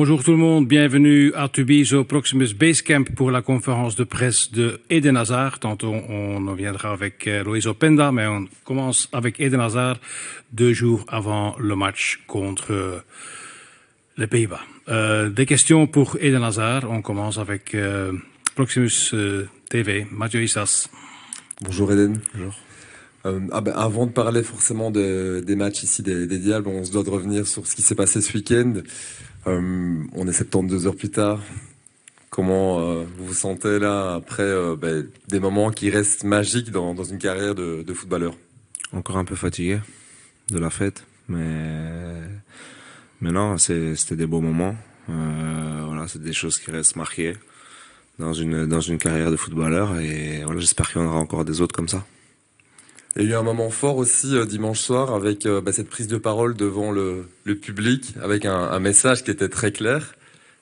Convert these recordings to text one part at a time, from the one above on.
Bonjour tout le monde, bienvenue à Tubize au Proximus Basecamp pour la conférence de presse de Eden Hazard. Tantôt on en viendra avec euh, Luis Openda, mais on commence avec Eden Hazard deux jours avant le match contre euh, les Pays-Bas. Euh, des questions pour Eden Hazard, on commence avec Proximus TV, Mathieu Issas. Bonjour Eden. Bonjour. Ah ben, avant de parler forcément des matchs ici des, des, Diables, on se doit de revenir sur ce qui s'est passé ce week-end. Euh, on est 72 heures plus tard. Comment euh, vous vous sentez là après euh, ben, des moments qui restent magiques dans, une carrière de, footballeur Encore un peu fatigué de la fête, mais, mais non, c'était des beaux moments. voilà, c'est des choses qui restent marquées dans une, dans une carrière de footballeur et j'espère qu'il y en aura encore des autres comme ça. Il y a eu un moment fort aussi euh, dimanche soir avec euh, bah, cette prise de parole devant le, public, avec un, message qui était très clair.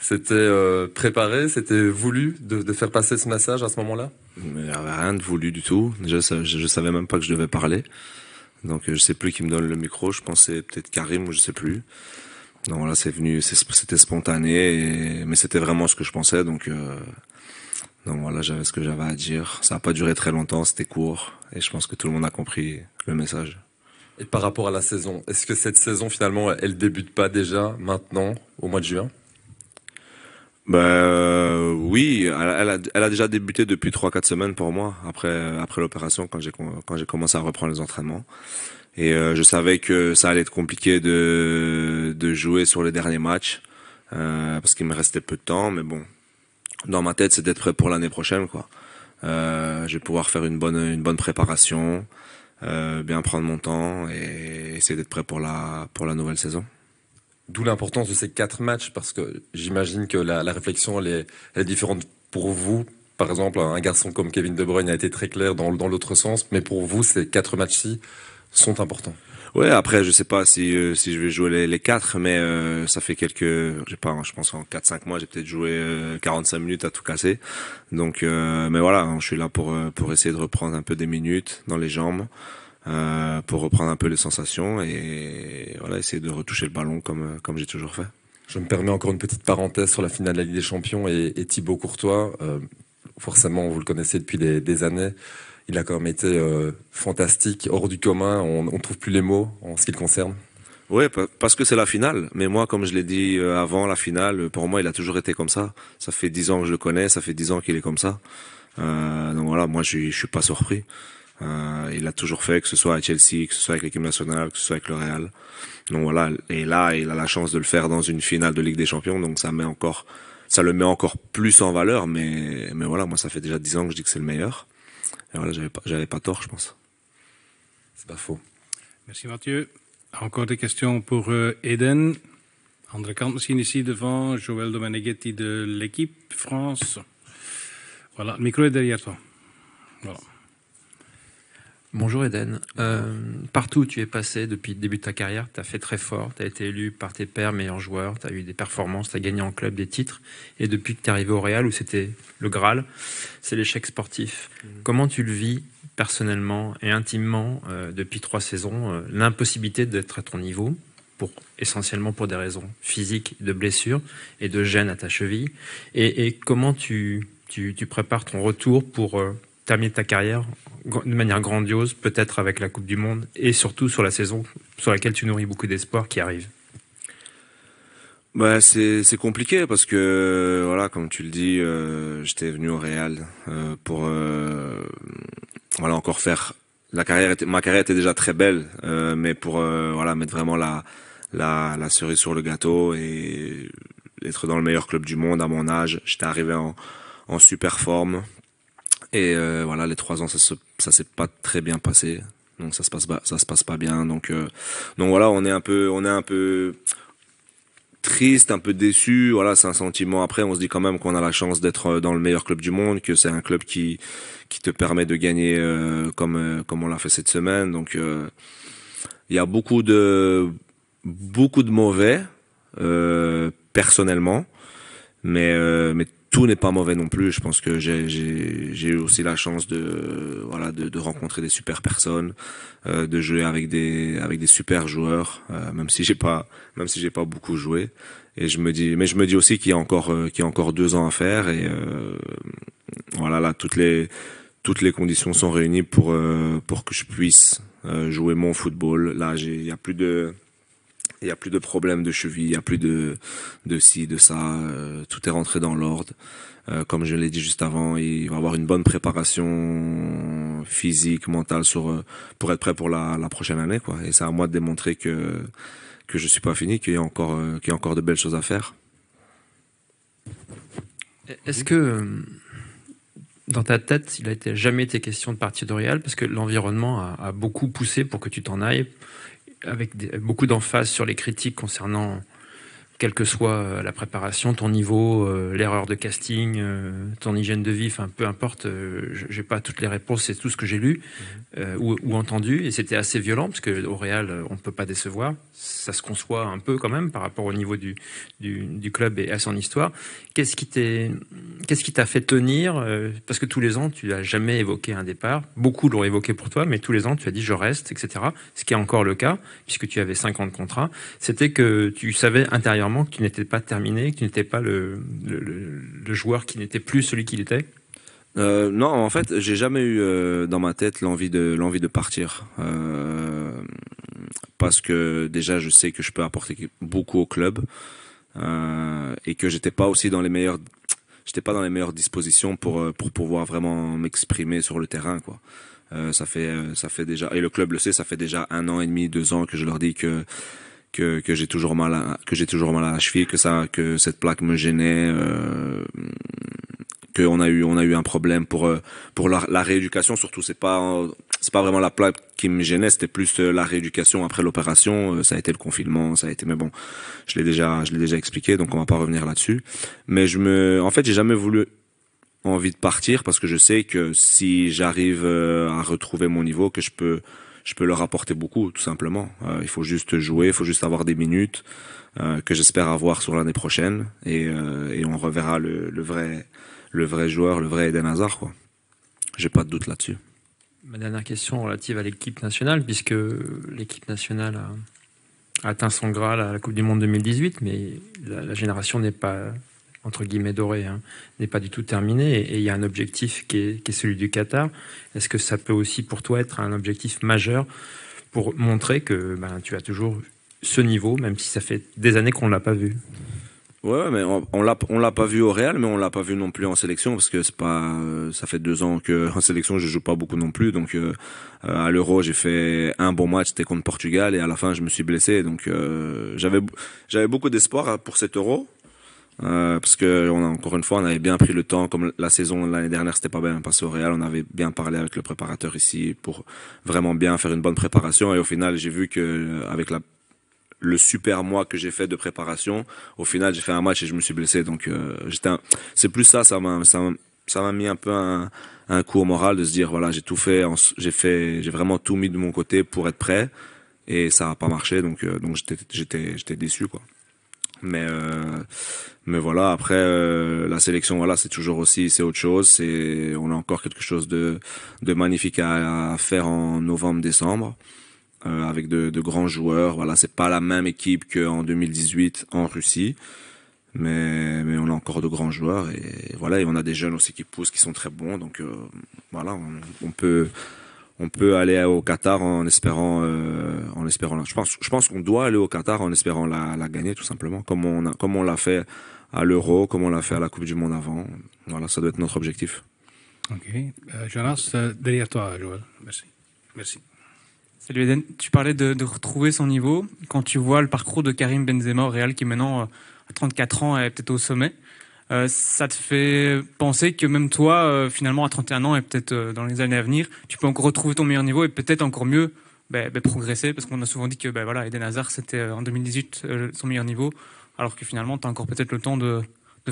C'était euh, préparé, c'était voulu de, faire passer ce message à ce moment-là Il n'y avait rien de voulu du tout. Déjà, je, ne savais même pas que je devais parler. Donc je sais plus qui me donne le micro. Je pensais peut-être Karim ou je sais plus. Donc voilà, c'est venu, c'était spontané, mais c'était vraiment ce que je pensais. Donc donc voilà, j'avais ce que j'avais à dire. Ça n'a pas duré très longtemps, c'était court, et je pense que tout le monde a compris le message. Et par rapport à la saison, est-ce que cette saison finalement, elle débute pas déjà maintenant, au mois de juin ben, euh, oui, elle, a, déjà débuté depuis 3-4 semaines pour moi, après, après l'opération, quand j'ai, quand j'ai commencé à reprendre les entraînements. Et euh, je savais que ça allait être compliqué de, jouer sur les derniers matchs, euh, parce qu'il me restait peu de temps, mais bon, dans ma tête, c'est d'être prêt pour l'année prochaine, quoi. Euh, je vais pouvoir faire une bonne, une bonne préparation, euh, bien prendre mon temps et essayer d'être prêt pour la, pour la nouvelle saison. D'où l'importance de ces quatre matchs, parce que j'imagine que la, réflexion, est, différente pour vous. Par exemple, un garçon comme Kevin De Bruyne a été très clair dans, dans l'autre sens, mais pour vous, ces quatre matchs-ci sont importants. Ouais, après, je sais pas si, euh, si je vais jouer les, quatre, mais euh, ça fait quelques, je sais pas, hein, je pense en 4-5 mois, j'ai peut-être joué 45 euh, minutes à tout casser. Donc, mais voilà, hein, je suis là pour, pour essayer de reprendre un peu des minutes dans les jambes, pour reprendre un peu les sensations et voilà, essayer de retoucher le ballon comme, comme j'ai toujours fait. Je me permets encore une petite parenthèse sur la finale de la Ligue des Champions et, et Thibaut Courtois. forcément, vous le connaissez depuis des, des années il a quand même été euh, fantastique, hors du commun. On ne trouve plus les mots en ce qui le concerne. Oui, parce que c'est la finale. Mais moi, comme je l'ai dit euh, avant la finale, pour moi, il a toujours été comme ça. Ça fait dix ans que je le connais, ça fait dix ans qu'il est comme ça. Euh, donc voilà, moi, je, ne suis pas surpris. il a toujours fait, que ce soit à Chelsea, que ce soit avec l'équipe nationale, que ce soit avec le Real. Donc voilà, et là, il a la chance de le faire dans une finale de Ligue des Champions, donc ça met encore, ça le met encore plus en valeur. Mais mais voilà, moi, ça fait déjà dix ans que je dis que c'est le meilleur. Alors j'avais pas, tort, je pense. C'est pas faux. Merci Mathieu. Encore des questions pour euh, Eden. André kant ici devant, Joël Domeneghetti de l'équipe France. Voilà, le micro est derrière toi. Voilà. Bonjour Eden. Euh, partout où tu es passé depuis le début de ta carrière, tu as fait très fort, tu as été élu par tes pairs meilleur joueur, tu as eu des performances, tu as gagné en club des titres. Et depuis que tu es arrivé au Real, où c'était le Graal, c'est l'échec sportif. Mmh. Comment tu le vis personnellement et intimement euh, depuis trois saisons, euh, l'impossibilité d'être à ton niveau, pour, essentiellement pour des raisons physiques de blessures et de gêne à ta cheville, et, comment tu, prépares ton retour pour Terminer ta carrière de manière grandiose, peut-être avec la Coupe du Monde, et surtout sur la saison sur laquelle tu nourris beaucoup d'espoir qui arrive bah, c'est compliqué parce que voilà comme tu le dis euh, j'étais venu au Real euh, pour euh, voilà encore faire la carrière ma carrière était déjà très belle mais pour voilà mettre vraiment la la la cerise sur le gâteau et être dans le meilleur club du monde à mon âge j'étais arrivé en en super forme et euh, voilà, les trois ans, ça ne ça s'est pas très bien passé. Donc ça se passe ça se passe pas bien. Donc euh, donc voilà, on est un peu, on est un peu triste, un peu déçu. Voilà, c'est un sentiment. Après, on se dit quand même qu'on a la chance d'être euh, dans le meilleur club du monde, que c'est un club qui qui te permet de gagner comme comme on l'a fait cette semaine. Donc il y a beaucoup de beaucoup de mauvais personnellement, mais mais tout n'est pas mauvais non plus. Je pense que j'ai eu aussi la chance de voilà de, de rencontrer des super personnes, euh, de jouer avec des avec des super joueurs, euh, même si j'ai pas même si j'ai pas beaucoup joué. Et je me dis mais je me dis aussi qu'il y a encore euh, qu'il y a encore deux ans à faire et voilà là toutes les toutes les conditions sont réunies pour pour que je puisse jouer mon football. Là il y a plus de il n'y a plus de problème de cheville, il n'y a plus de, de ci, de ça. Euh, tout est rentré dans l'ordre. Euh, comme je l'ai dit juste avant, il va avoir une bonne préparation physique, mentale sur, euh, pour être prêt pour la, prochaine année. Quoi. Et c'est à moi de démontrer que, que je ne suis pas fini, qu'il y, a encore, encore de belles choses à faire. Est-ce que dans ta tête, il n'a jamais été question de partir de Real parce que l'environnement a, beaucoup poussé pour que tu t'en ailles avec beaucoup d'emphase sur les critiques concernant quelle que soit euh, la préparation, ton niveau, euh, l'erreur de casting, euh, ton hygiène de vie, enfin peu importe, je j'ai pas toutes les réponses, c'est tout ce que j'ai lu mhm. ou, entendu, et c'était assez violent parce que au Real, on ne peut pas décevoir, ça se conçoit un peu quand même par rapport au niveau du, du, club et à son histoire. Qu'est-ce qui qu'est-ce qui t'a fait tenir Parce que tous les ans, tu n'as jamais évoqué un départ. Beaucoup l'ont évoqué pour toi, mais tous les ans, tu as dit je reste, etc. Ce qui est encore le cas puisque tu avais 50 contrats, c'était que tu savais intérieurement qui n'était pas terminé, qui n'était pas le, joueur qui n'était plus celui qu'il était euh, Non, en fait, j'ai jamais eu euh, dans ma tête l'envie de, de partir. Euh, parce que déjà, je sais que je peux apporter beaucoup au club et que j'étais pas aussi dans les meilleures j'étais pas dans les meilleures dispositions pour pour pouvoir vraiment m'exprimer sur le terrain quoi ça fait ça fait déjà et le club le sait ça fait déjà un an et demi deux ans que je leur dis que que, que j'ai toujours mal à, que j'ai toujours mal à la cheville, que ça, que cette plaque me gênait, euh, qu'on a eu, on a eu un problème pour euh, pour la, la rééducation. Surtout, c'est pas c'est pas vraiment la plaque qui me gênait, c'était plus euh, la rééducation après l'opération. Ça a été le confinement, ça a été, mais bon, je l'ai déjà, je l'ai déjà expliqué, donc on va pas revenir là-dessus. Mais je me, en fait, j'ai jamais voulu envie de partir parce que je sais que si j'arrive à retrouver mon niveau, que je peux je peux leur apporter beaucoup, tout simplement. Euh, il faut juste jouer, il faut juste avoir des minutes euh, que j'espère avoir sur l'année prochaine et, euh, on reverra le, vrai, le vrai joueur, le vrai Eden Hazard. Quoi. J'ai pas de doute là-dessus. Ma dernière question relative à l'équipe nationale, puisque l'équipe nationale a atteint son Graal à la Coupe du Monde 2018, mais la génération n'est pas entre guillemets doré, hein, n'est pas du tout terminé et il y a un objectif qui est, celui du Qatar. Est-ce que ça peut aussi pour toi être un objectif majeur pour montrer que ben, tu as toujours ce niveau, même si ça fait des années qu'on ne l'a pas vu Ouais, mais on, l'a on l'a pas vu au Real, mais on l'a pas vu non plus en sélection parce que c'est pas euh, ça fait deux ans que en sélection je joue pas beaucoup non plus donc euh, euh, à l'Euro j'ai fait un bon match c'était contre Portugal et à la fin je me suis blessé donc j'avais j'avais beaucoup d'espoir pour cet Euro euh, parce que on a, encore une fois, on avait bien pris le temps, comme la saison l'année dernière, c'était pas bien passé au Real, on avait bien parlé avec le préparateur ici pour vraiment bien faire une bonne préparation. Et au final, j'ai vu que euh, avec la le super mois que j'ai fait de préparation, au final, j'ai fait un match et je me suis blessé. Donc, euh, j'étais, c'est plus ça, ça m'a, ça, m'a mis un peu un, coup au moral de se dire voilà, j'ai tout fait, j'ai fait, j'ai vraiment tout mis de mon côté pour être prêt et ça n'a pas marché. Donc, donc j'étais, j'étais, j'étais déçu quoi mais euh, mais voilà après euh, la sélection voilà c'est toujours aussi c'est autre chose c'est on a encore quelque chose de de magnifique à, faire en novembre décembre euh, avec de, grands joueurs voilà c'est pas la même équipe qu'en 2018 en Russie mais mais on a encore de grands joueurs et, voilà et on a des jeunes aussi qui poussent qui sont très bons donc voilà on peut on peut aller au Qatar en espérant, euh, en espérant. Je pense, je pense qu'on doit aller au Qatar en espérant la, gagner tout simplement, comme on a, comme on l'a fait à l'Euro, comme on l'a fait à la Coupe du Monde avant. Voilà, ça doit être notre objectif. Ok, euh, Jonas, euh, derrière toi, Joël. Merci, merci. Salut Eden. Tu parlais de, retrouver son niveau. Quand tu vois le parcours de Karim Benzema au Real, qui maintenant à 34 ans est peut-être au sommet. Euh, ça te fait penser que même toi, euh, finalement, à 31 ans et peut-être euh, dans les années à venir, tu peux encore retrouver ton meilleur niveau et peut-être encore mieux ben, ben, progresser Parce qu'on a souvent dit que bah, voilà, Eden Hazard, c'était en 2018 son meilleur niveau, alors que finalement, tu as encore peut-être le temps de,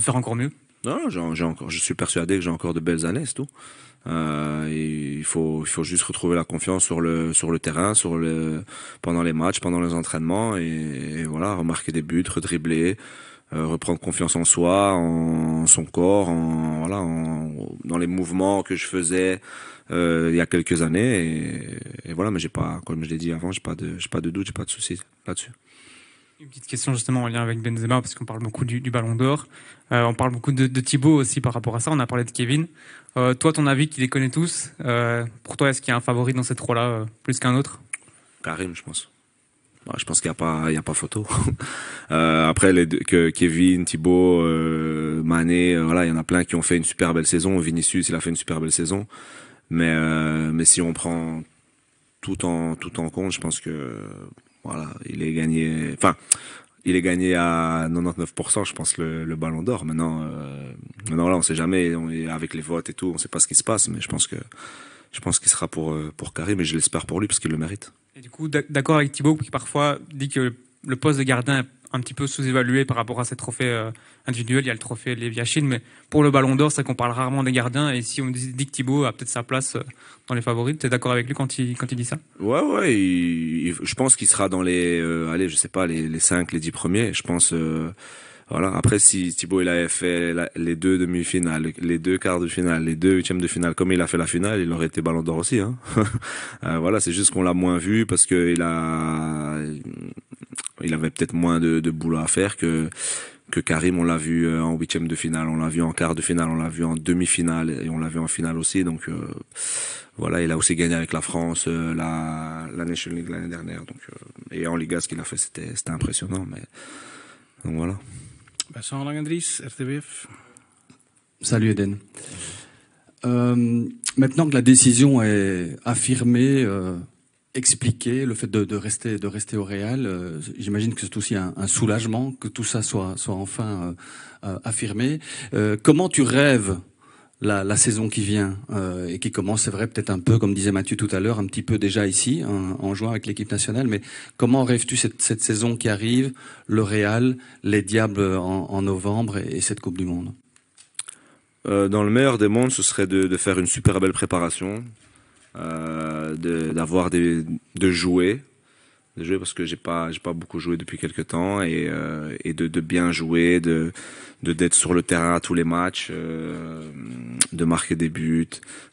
faire encore mieux. Non, encore, je suis persuadé que j'ai encore de belles années, c'est tout. il faut juste retrouver la confiance sur le sur le terrain, sur le pendant les matchs, pendant les entraînements et, voilà, remarquer des buts, redribler, euh, reprendre confiance en soi, en son corps, en, dans les mouvements que je faisais euh, il y a quelques années. Et, voilà, mais j'ai pas, comme je l'ai dit avant, j'ai pas de, pas de doute, j'ai pas de souci là-dessus. Une petite question justement en lien avec Benzema, parce qu'on parle beaucoup du, Ballon d'Or. Euh, on parle beaucoup de, de, Thibaut aussi par rapport à ça. On a parlé de Kevin. toi, ton avis, qui les connaît tous, pour toi, est-ce qu'il y a un favori dans ces trois-là plus qu'un autre Karim, je pense je pense qu'il n'y a pas, il y a pas photo. Euh, après, les que Kevin, Thibaut, euh, Mané, euh, voilà, il y en a plein qui ont fait une super belle saison. Vinicius, il a fait une super belle saison. Mais, euh, mais si on prend tout en, tout en compte, je pense que, voilà, il est gagné. Enfin, il est gagné à 99%, je pense, le, ballon d'or. Maintenant, euh, maintenant, là, on sait jamais, avec les votes et tout, on ne sait pas ce qui se passe, mais je pense que, je pense qu'il sera pour, euh, pour Karim, mais je l'espère pour lui parce qu'il le mérite. Et du coup, d'accord avec Thibaut qui parfois dit que le poste de gardien un petit peu sous-évalué par rapport à ces trophées euh, individuels. Il y a le trophée Léviachine, mais pour le Ballon d'Or, c'est qu'on parle rarement des gardiens. Et si on dit que Thibaut a peut-être sa place euh, dans les favoris, tu es d'accord avec lui quand il, quand il dit ça Ouais, ouais. je pense qu'il sera dans les, euh, allez, je sais pas, les, les 5, les 10 premiers. Je pense. voilà. Après, si Thibaut il avait fait les deux demi-finales, les deux quarts de finale, les deux huitièmes de finale, comme il a fait la finale, il aurait été Ballon d'Or aussi. Hein. voilà, c'est juste qu'on l'a moins vu parce que il a, il avait peut-être moins de, boulot à faire que que Karim, on l'a vu euh, en huitième de finale, on l'a vu en quart de finale, on l'a vu en demi-finale et on l'a vu en finale aussi. Donc euh, voilà, il a aussi gagné avec la France euh, la, National League l'année dernière. Donc et en Liga, ce qu'il a fait, c'était impressionnant. Mais donc voilà. Bah, RTBF. Salut Eden. maintenant que la décision est affirmée expliquer le fait de, rester de rester au Real. Euh, j'imagine que c'est aussi un, soulagement que tout ça soit soit enfin euh, euh, affirmé. comment tu rêves la, saison qui vient et qui commence, c'est vrai, peut-être un peu comme disait Mathieu tout à l'heure, un petit peu déjà ici en jouant avec l'équipe nationale. Mais comment rêves-tu cette, saison qui arrive, le Real, les Diables en, novembre et, cette Coupe du Monde Dans le meilleur des mondes, ce serait de, de faire une super belle préparation, euh, d'avoir de, de jouer de jouer parce que j'ai pas j'ai pas beaucoup joué depuis quelques temps et, euh, et de, bien jouer de d'être sur le terrain à tous les matchs euh, de marquer des buts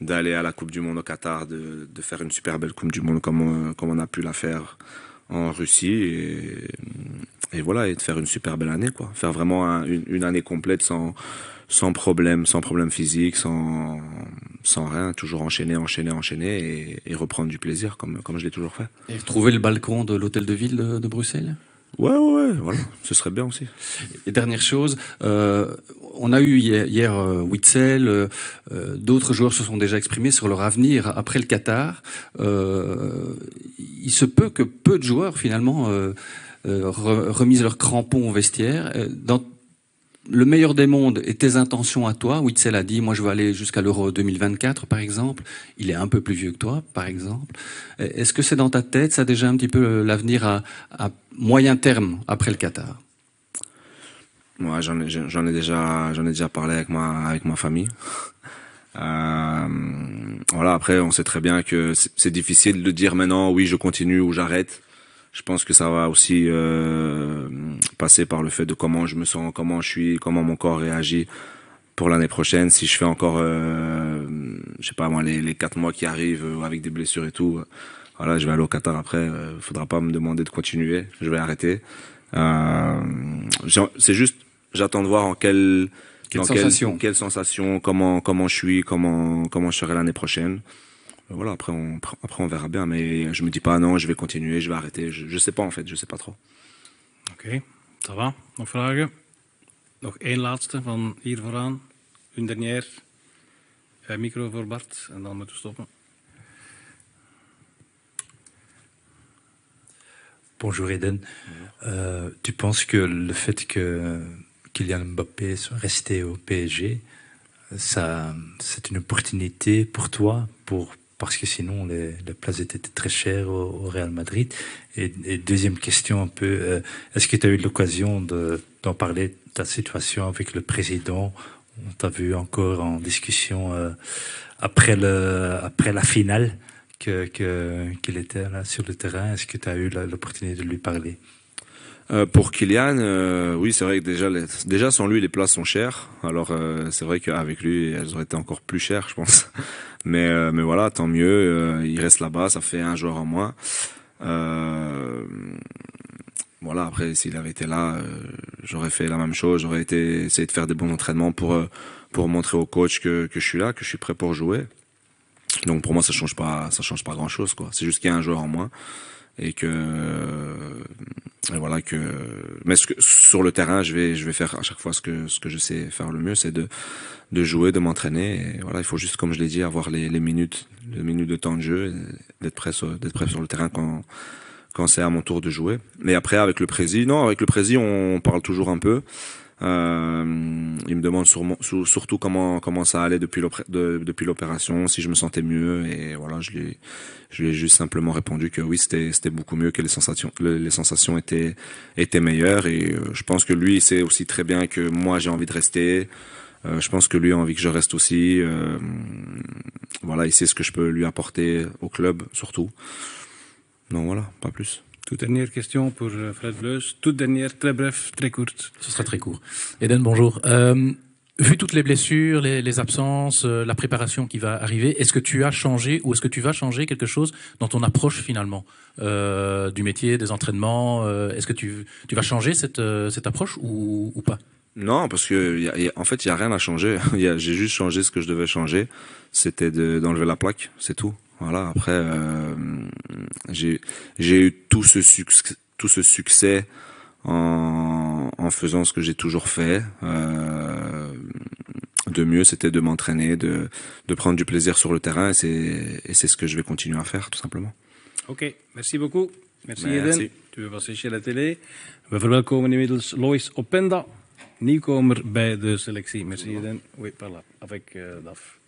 d'aller à la Coupe du Monde au Qatar de, de, faire une super belle Coupe du Monde comme on, comme on a pu la faire en Russie et, voilà et de faire une super belle année quoi faire vraiment une, une, année complète sans sans problème sans problème physique sans sans rien, toujours enchaîner, enchaîner, enchaîner et, reprendre du plaisir comme, comme je l'ai toujours fait. Et trouver le balcon de l'hôtel de ville de, Bruxelles Ouais, ouais, voilà, ce serait bien aussi. Et dernière chose, euh, on a eu hier, euh, Witzel, euh, d'autres joueurs se sont déjà exprimés sur leur avenir après le Qatar. il se peut que peu de joueurs finalement remisent leurs crampons au vestiaire. Dans le meilleur des mondes et tes intentions à toi. Witzel a dit, moi je veux aller jusqu'à l'Euro 2024 par exemple. Il est un peu plus vieux que toi par exemple. Euh, est-ce que c'est dans ta tête ça déjà un petit peu euh, l'avenir à, moyen terme après le Qatar Moi j'en ai, déjà j'en ai déjà parlé avec ma famille. Euh, voilà après on sait très bien que c'est difficile de dire maintenant oui je continue ou j'arrête je pense que ça va aussi euh, passer par le fait de comment je me sens, comment je suis, comment mon corps réagit pour l'année prochaine. Si je fais encore, euh, je sais pas moi, les, quatre mois qui arrivent euh, avec des blessures et tout, voilà, je vais aller au Qatar après. ne euh, faudra pas me demander de continuer. Je vais arrêter. Euh, c'est juste, j'attends de voir en quelle sensation, comment comment je suis, comment comment je serai l'année prochaine. Bah voilà, après on, après on verra bien. Mais je me dis pas non, je vais continuer, je vais arrêter. Je, sais pas en fait, je sais pas trop. Ok, ça va. Nog vragen? Nog één laatste van hier Une dernière. Eh, micro pour Bart et on moeten stoppen. Bonjour Eden. Eh, tu penses que le fait que Kylian Mbappé soit resté au PSG, ça, c'est une opportunité pour toi, pour, parce que sinon les, places étaient très chères au, Real Madrid. Et, deuxième question un peu, euh, est-ce que tu as eu l'occasion d'en parler de ta situation avec le président On t'a vu encore en discussion euh, après, le, après la finale qu'il que, était là sur le terrain. Est-ce que tu as eu l'opportunité de lui parler euh, pour Kylian, oui, c'est vrai que déjà, déjà sans lui, les places sont chères. Alors, c'est vrai qu'avec lui, elles auraient été encore plus chères, je pense. Mais, euh, mais voilà, tant mieux. Euh, il reste là-bas, ça fait un joueur en moins. Euh, voilà, après, s'il avait été là, j'aurais fait la même chose. J'aurais été essayé de faire des bons entraînements pour, pour montrer au coach que, je suis là, que je suis prêt pour jouer. Donc pour moi, ça change pas, ça change pas grand chose, C'est juste qu'il y a un joueur en moins et que euh, voilà que mais ce que, sur le terrain je vais je vais faire à chaque fois ce que ce que je sais faire le mieux c'est de de jouer de m'entraîner et voilà il faut juste comme je l'ai dit avoir les, les minutes les minutes de temps de jeu d'être prêt d'être prêt sur le terrain quand quand c'est à mon tour de jouer mais après avec le président non avec le président on parle toujours un peu euh, il me demande surtout comment comment ça allait depuis depuis l'opération, si je me sentais mieux et voilà, je lui je lui ai juste simplement répondu que oui, c'était c'était beaucoup mieux que les sensations les sensations étaient étaient meilleures et euh, je pense que lui il sait aussi très bien que moi j'ai envie de rester. Euh, je pense que lui a envie que je reste aussi. voilà, il sait ce que je peux lui apporter au club surtout. Non voilà, pas plus. Toute dernière question pour euh, Fred Bleus. Toute dernière, très bref, très courte. Ce sera très court. Eden, bonjour. Euh, vu toutes les blessures, les, absences, euh, la préparation qui va arriver, est-ce que tu as changé ou est-ce que tu vas changer quelque chose dans ton approche finalement du métier, des entraînements Est-ce que tu, tu, vas changer cette, cette approche ou, pas non, parce que en fait, il n'y a rien à changer. J'ai juste changé ce que je devais changer. C'était d'enlever la plaque, c'est tout. Voilà, après, euh, j'ai eu tout ce, succès, tout ce succès en, faisant ce que j'ai toujours fait. Euh, de mieux, c'était de m'entraîner, de, prendre du plaisir sur le terrain, et c'est ce que je vais continuer à faire, tout simplement. Ok, merci beaucoup. Merci, merci. Eden. Tu passer chez la Télé. We verwelkomen inmiddels Lois Openda, nieuwkomer bij de selectie. Merci Eden. Oui, voilà, avec euh, DAF.